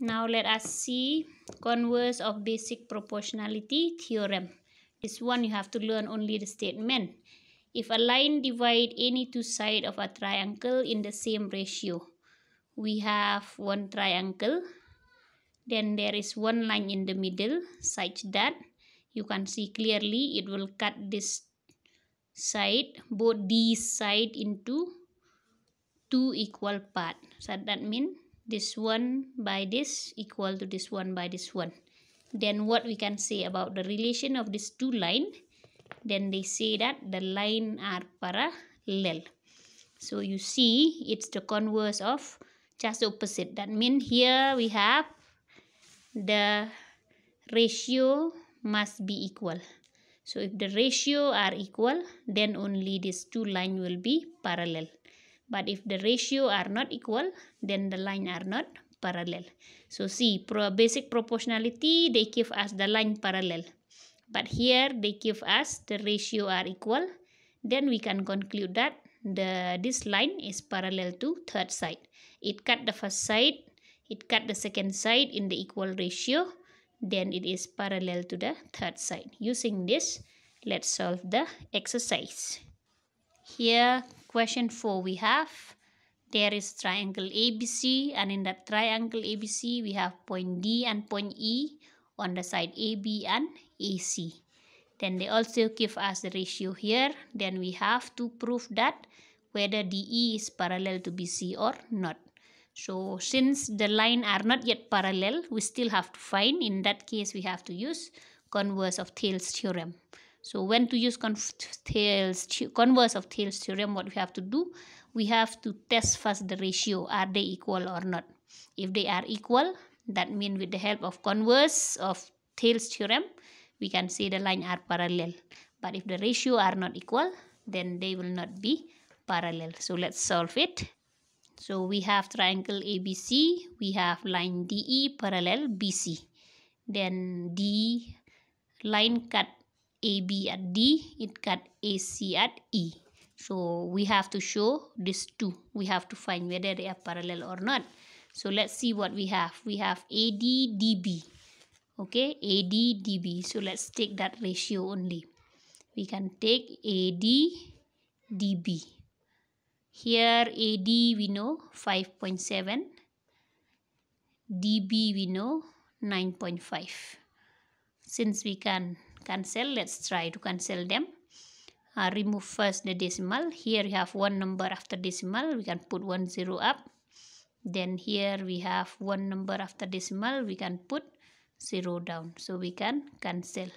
Now let us see converse of basic proportionality theorem. This one you have to learn only the statement. If a line divide any two sides of a triangle in the same ratio, we have one triangle, then there is one line in the middle such that you can see clearly it will cut this side, both these side into two equal part. So that means this one by this equal to this one by this one then what we can say about the relation of these two line then they say that the line are parallel so you see it's the converse of just opposite that means here we have the ratio must be equal so if the ratio are equal then only these two line will be parallel but if the ratio are not equal, then the line are not parallel. So see, pro basic proportionality, they give us the line parallel. But here, they give us the ratio are equal. Then we can conclude that the this line is parallel to third side. It cut the first side, it cut the second side in the equal ratio, then it is parallel to the third side. Using this, let's solve the exercise. Here, question 4 we have there is triangle ABC and in that triangle ABC we have point D and point E on the side AB and AC. Then they also give us the ratio here. Then we have to prove that whether DE is parallel to BC or not. So since the line are not yet parallel, we still have to find. In that case, we have to use converse of Thales theorem. So when to use converse of Thales theorem, what we have to do? We have to test first the ratio. Are they equal or not? If they are equal, that means with the help of converse of Thales theorem, we can say the line are parallel. But if the ratio are not equal, then they will not be parallel. So let's solve it. So we have triangle ABC, we have line DE parallel BC. Then D line cut AB at D, it got AC at E. So we have to show these two. We have to find whether they are parallel or not. So let's see what we have. We have AD, DB. Okay, AD, DB. So let's take that ratio only. We can take AD, DB. Here AD we know 5.7. DB we know 9.5. Since we can cancel let's try to cancel them uh, remove first the decimal here we have one number after decimal we can put one zero up then here we have one number after decimal we can put zero down so we can cancel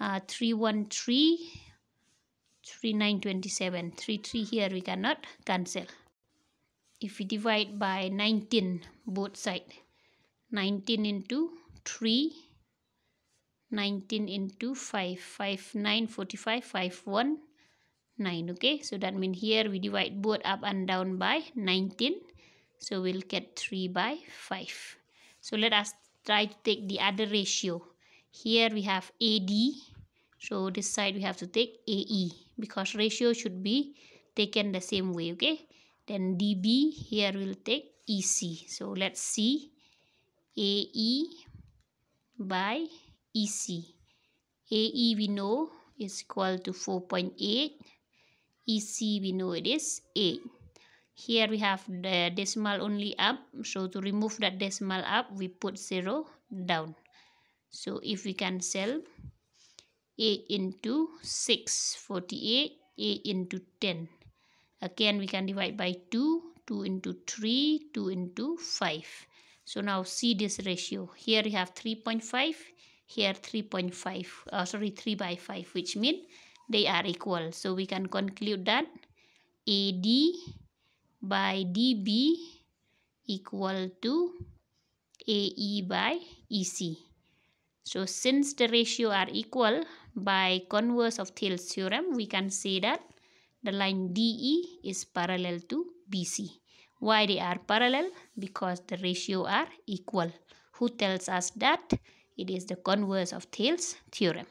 uh, 313 3927 33 here we cannot cancel if we divide by 19 both side 19 into 3 19 into 5 5 9 45 5 1 9 okay so that means here we divide both up and down by 19 so we'll get 3 by 5 so let us try to take the other ratio here we have AD so this side we have to take AE because ratio should be taken the same way okay then DB here we'll take EC so let's see AE by EC. AE we know is equal to 4.8. EC we know it is 8. Here we have the decimal only up. So to remove that decimal up, we put 0 down. So if we cancel 8 into 6, 48, 8 into 10. Again, we can divide by 2, 2 into 3, 2 into 5. So now see this ratio. Here we have 3.5 here 3.5 uh, sorry 3 by 5 which mean they are equal so we can conclude that AD by DB equal to AE by EC so since the ratio are equal by converse of Thales theorem we can say that the line DE is parallel to BC why they are parallel because the ratio are equal who tells us that it is the converse of Thiel's theorem.